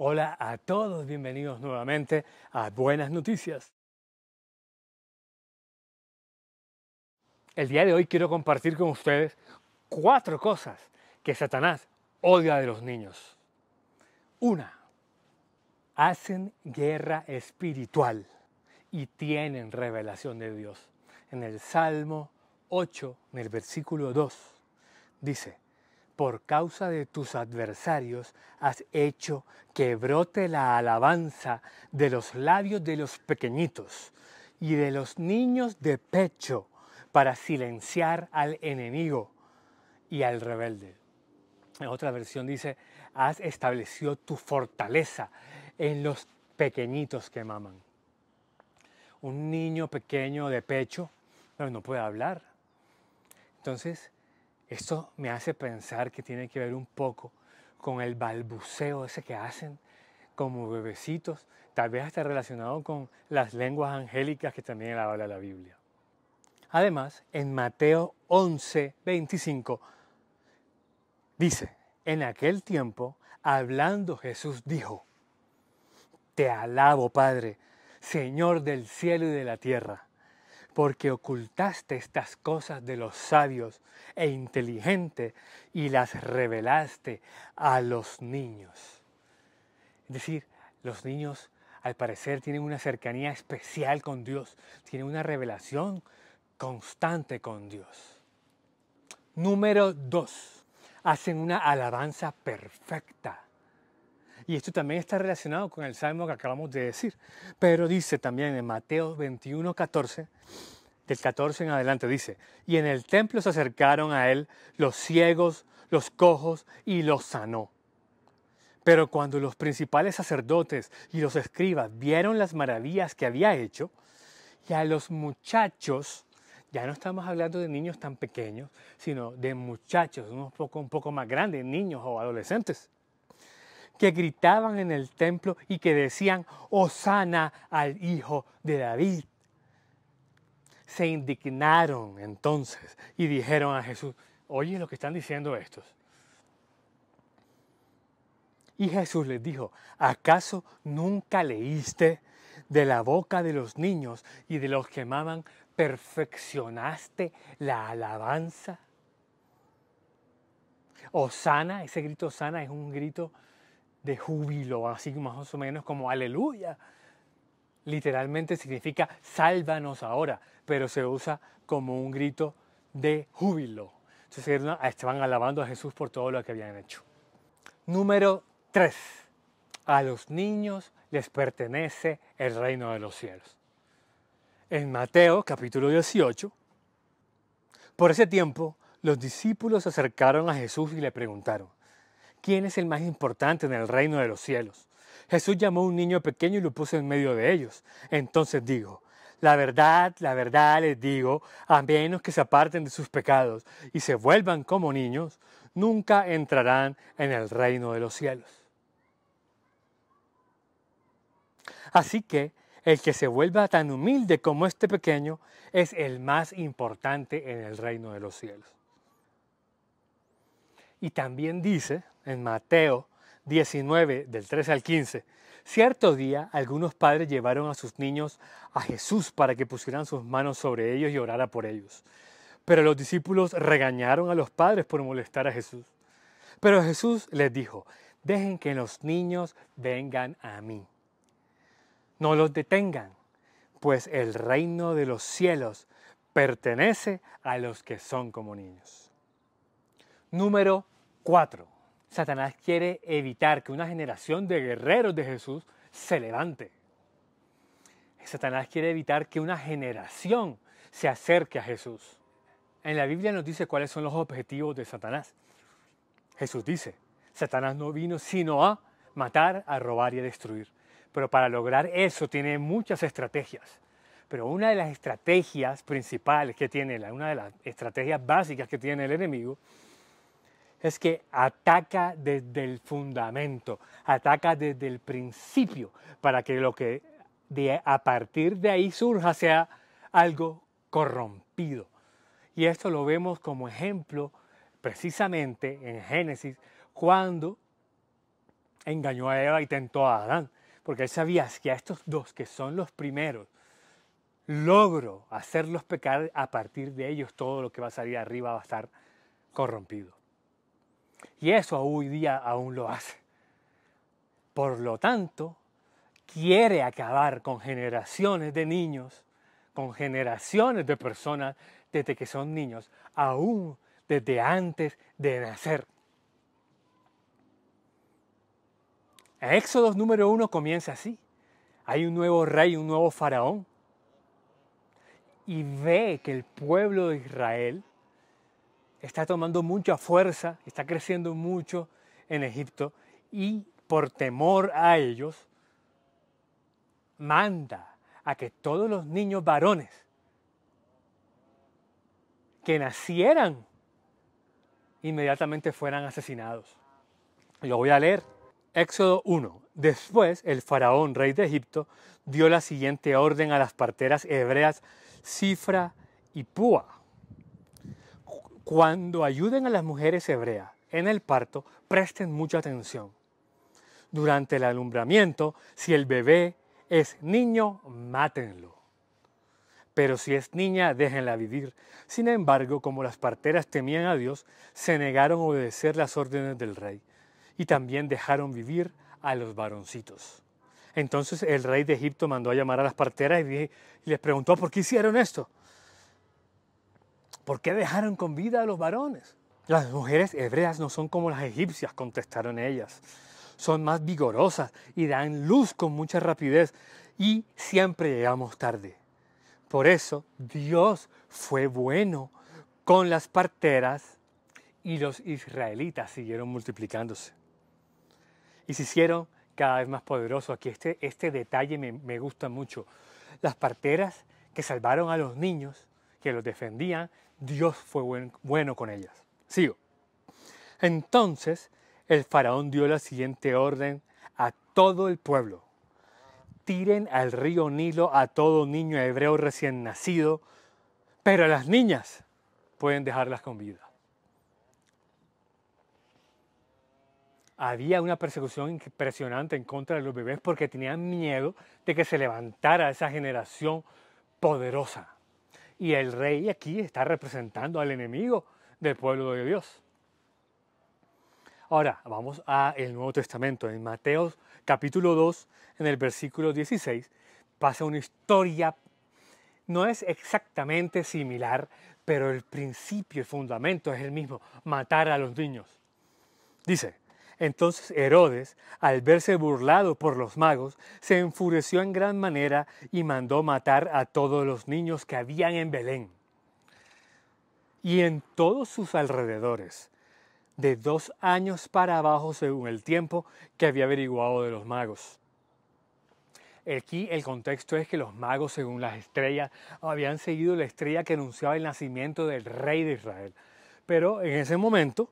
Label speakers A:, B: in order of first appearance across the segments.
A: Hola a todos, bienvenidos nuevamente a Buenas Noticias. El día de hoy quiero compartir con ustedes cuatro cosas que Satanás odia de los niños. Una, hacen guerra espiritual y tienen revelación de Dios. En el Salmo 8, en el versículo 2, dice, por causa de tus adversarios has hecho que brote la alabanza de los labios de los pequeñitos y de los niños de pecho para silenciar al enemigo y al rebelde. En otra versión dice, has establecido tu fortaleza en los pequeñitos que maman. Un niño pequeño de pecho no puede hablar. Entonces, esto me hace pensar que tiene que ver un poco con el balbuceo ese que hacen como bebecitos, tal vez hasta relacionado con las lenguas angélicas que también habla la Biblia. Además, en Mateo 11, 25, dice, en aquel tiempo, hablando Jesús dijo, Te alabo, Padre, Señor del cielo y de la tierra porque ocultaste estas cosas de los sabios e inteligentes y las revelaste a los niños. Es decir, los niños al parecer tienen una cercanía especial con Dios, tienen una revelación constante con Dios. Número dos, hacen una alabanza perfecta. Y esto también está relacionado con el salmo que acabamos de decir. Pero dice también en Mateo 21, 14, del 14 en adelante dice, y en el templo se acercaron a él los ciegos, los cojos, y los sanó. Pero cuando los principales sacerdotes y los escribas vieron las maravillas que había hecho, y a los muchachos, ya no estamos hablando de niños tan pequeños, sino de muchachos, unos poco, un poco más grandes, niños o adolescentes, que gritaban en el templo y que decían, Osana al Hijo de David. Se indignaron entonces y dijeron a Jesús, oye lo que están diciendo estos. Y Jesús les dijo, ¿acaso nunca leíste de la boca de los niños y de los que amaban, perfeccionaste la alabanza? Osana, ese grito sana es un grito de júbilo, así más o menos como aleluya. Literalmente significa sálvanos ahora, pero se usa como un grito de júbilo. Entonces estaban alabando a Jesús por todo lo que habían hecho. Número 3. A los niños les pertenece el reino de los cielos. En Mateo capítulo 18, por ese tiempo los discípulos se acercaron a Jesús y le preguntaron, ¿quién es el más importante en el reino de los cielos? Jesús llamó a un niño pequeño y lo puso en medio de ellos. Entonces dijo, la verdad, la verdad les digo, a menos que se aparten de sus pecados y se vuelvan como niños, nunca entrarán en el reino de los cielos. Así que el que se vuelva tan humilde como este pequeño es el más importante en el reino de los cielos. Y también dice, en Mateo 19, del 13 al 15. Cierto día algunos padres llevaron a sus niños a Jesús para que pusieran sus manos sobre ellos y orara por ellos. Pero los discípulos regañaron a los padres por molestar a Jesús. Pero Jesús les dijo, dejen que los niños vengan a mí. No los detengan, pues el reino de los cielos pertenece a los que son como niños. Número 4. Satanás quiere evitar que una generación de guerreros de Jesús se levante. Satanás quiere evitar que una generación se acerque a Jesús. En la Biblia nos dice cuáles son los objetivos de Satanás. Jesús dice, Satanás no vino sino a matar, a robar y a destruir. Pero para lograr eso tiene muchas estrategias. Pero una de las estrategias principales que tiene, una de las estrategias básicas que tiene el enemigo, es que ataca desde el fundamento, ataca desde el principio, para que lo que a partir de ahí surja sea algo corrompido. Y esto lo vemos como ejemplo precisamente en Génesis, cuando engañó a Eva y tentó a Adán, porque él sabía que a estos dos, que son los primeros, logro hacerlos pecar, a partir de ellos todo lo que va a salir arriba va a estar corrompido. Y eso hoy día aún lo hace. Por lo tanto, quiere acabar con generaciones de niños, con generaciones de personas desde que son niños, aún desde antes de nacer. Éxodo número uno comienza así. Hay un nuevo rey, un nuevo faraón. Y ve que el pueblo de Israel está tomando mucha fuerza, está creciendo mucho en Egipto y por temor a ellos, manda a que todos los niños varones que nacieran inmediatamente fueran asesinados. Lo voy a leer. Éxodo 1. Después el faraón, rey de Egipto, dio la siguiente orden a las parteras hebreas Cifra y Púa cuando ayuden a las mujeres hebreas en el parto, presten mucha atención. Durante el alumbramiento, si el bebé es niño, mátenlo. Pero si es niña, déjenla vivir. Sin embargo, como las parteras temían a Dios, se negaron a obedecer las órdenes del rey y también dejaron vivir a los varoncitos. Entonces el rey de Egipto mandó a llamar a las parteras y les preguntó, ¿por qué hicieron esto? ¿Por qué dejaron con vida a los varones? Las mujeres hebreas no son como las egipcias, contestaron ellas. Son más vigorosas y dan luz con mucha rapidez y siempre llegamos tarde. Por eso Dios fue bueno con las parteras y los israelitas siguieron multiplicándose. Y se hicieron cada vez más poderosos. Aquí este, este detalle me gusta mucho. Las parteras que salvaron a los niños que los defendían, Dios fue bueno con ellas. Sigo. Entonces el faraón dio la siguiente orden a todo el pueblo. Tiren al río Nilo a todo niño hebreo recién nacido, pero a las niñas pueden dejarlas con vida. Había una persecución impresionante en contra de los bebés porque tenían miedo de que se levantara esa generación poderosa. Y el rey aquí está representando al enemigo del pueblo de Dios. Ahora, vamos al Nuevo Testamento. En Mateo capítulo 2, en el versículo 16, pasa una historia, no es exactamente similar, pero el principio, el fundamento es el mismo, matar a los niños. Dice, entonces Herodes, al verse burlado por los magos, se enfureció en gran manera y mandó matar a todos los niños que habían en Belén y en todos sus alrededores, de dos años para abajo según el tiempo que había averiguado de los magos. Aquí el contexto es que los magos, según las estrellas, habían seguido la estrella que anunciaba el nacimiento del rey de Israel. Pero en ese momento,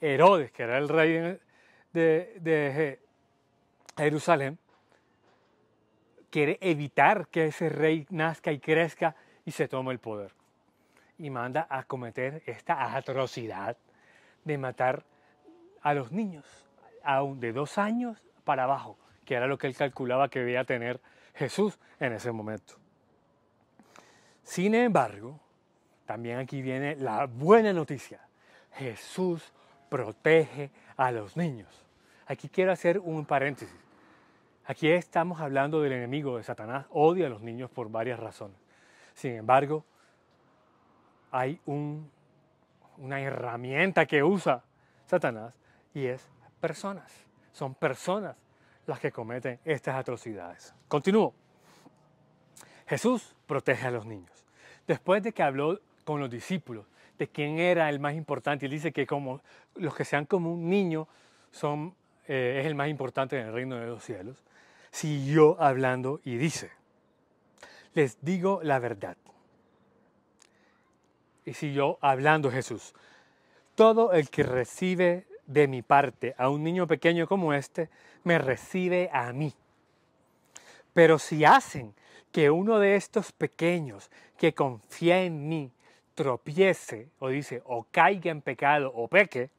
A: Herodes, que era el rey de, eh, Jerusalén, quiere evitar que ese rey nazca y crezca y se tome el poder. Y manda a cometer esta atrocidad de matar a los niños, aún de dos años para abajo, que era lo que él calculaba que debía tener Jesús en ese momento. Sin embargo, también aquí viene la buena noticia. Jesús protege a los niños. Aquí quiero hacer un paréntesis. Aquí estamos hablando del enemigo de Satanás, odia a los niños por varias razones. Sin embargo, hay una herramienta que usa Satanás y es personas. Son personas las que cometen estas atrocidades. Continúo. Jesús protege a los niños. Después de que habló con los discípulos de quién era el más importante. y dice que como los que sean como un niño son, eh, es el más importante en el reino de los cielos. Siguió hablando y dice, les digo la verdad. Y siguió hablando Jesús. Todo el que recibe de mi parte a un niño pequeño como este, me recibe a mí. Pero si hacen que uno de estos pequeños que confía en mí tropiece o dice o caiga en pecado o peque,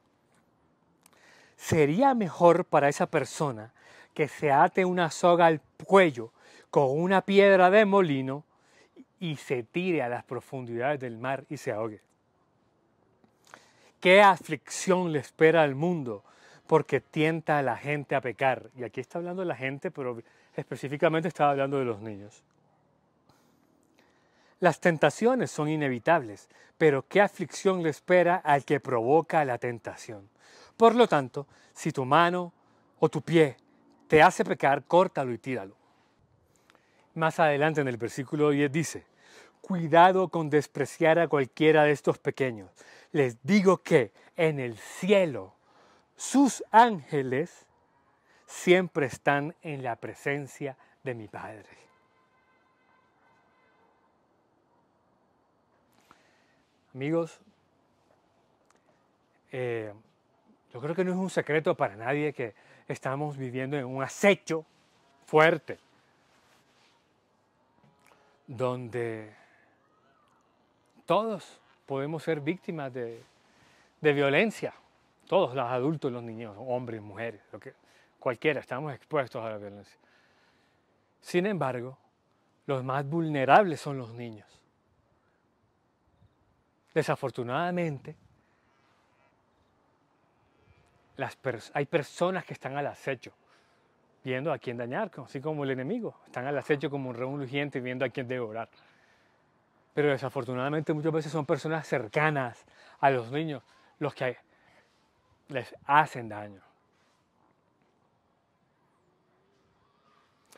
A: sería mejor para esa persona que se ate una soga al cuello con una piedra de molino y se tire a las profundidades del mar y se ahogue. ¿Qué aflicción le espera al mundo? Porque tienta a la gente a pecar. Y aquí está hablando de la gente, pero específicamente estaba hablando de los niños. Las tentaciones son inevitables, pero ¿qué aflicción le espera al que provoca la tentación? Por lo tanto, si tu mano o tu pie te hace pecar, córtalo y tíralo. Más adelante en el versículo 10 dice, cuidado con despreciar a cualquiera de estos pequeños. Les digo que en el cielo sus ángeles siempre están en la presencia de mi Padre. Amigos, eh, yo creo que no es un secreto para nadie que estamos viviendo en un acecho fuerte, donde todos podemos ser víctimas de, violencia, todos, los adultos, los niños, hombres, mujeres, cualquiera, estamos expuestos a la violencia. Sin embargo, los más vulnerables son los niños. Desafortunadamente, hay personas que están al acecho, viendo a quién dañar, así como el enemigo. Están al acecho como un león rugiente viendo a quién devorar. Pero desafortunadamente muchas veces son personas cercanas a los niños los que les hacen daño.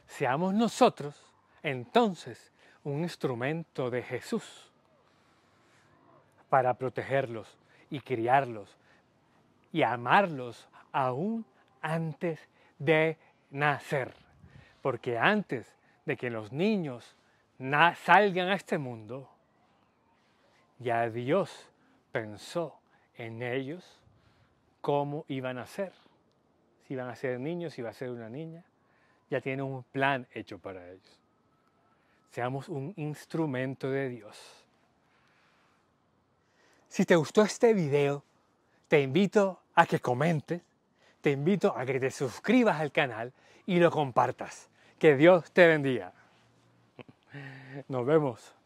A: Seamos nosotros entonces un instrumento de Jesús para protegerlos y criarlos y amarlos aún antes de nacer. Porque antes de que los niños salgan a este mundo, ya Dios pensó en ellos cómo iban a ser. Si iban a ser niños, si va a ser una niña. Ya tiene un plan hecho para ellos. Seamos un instrumento de Dios. Si te gustó este video, te invito a que comentes, te invito a que te suscribas al canal y lo compartas. Que Dios te bendiga. Nos vemos.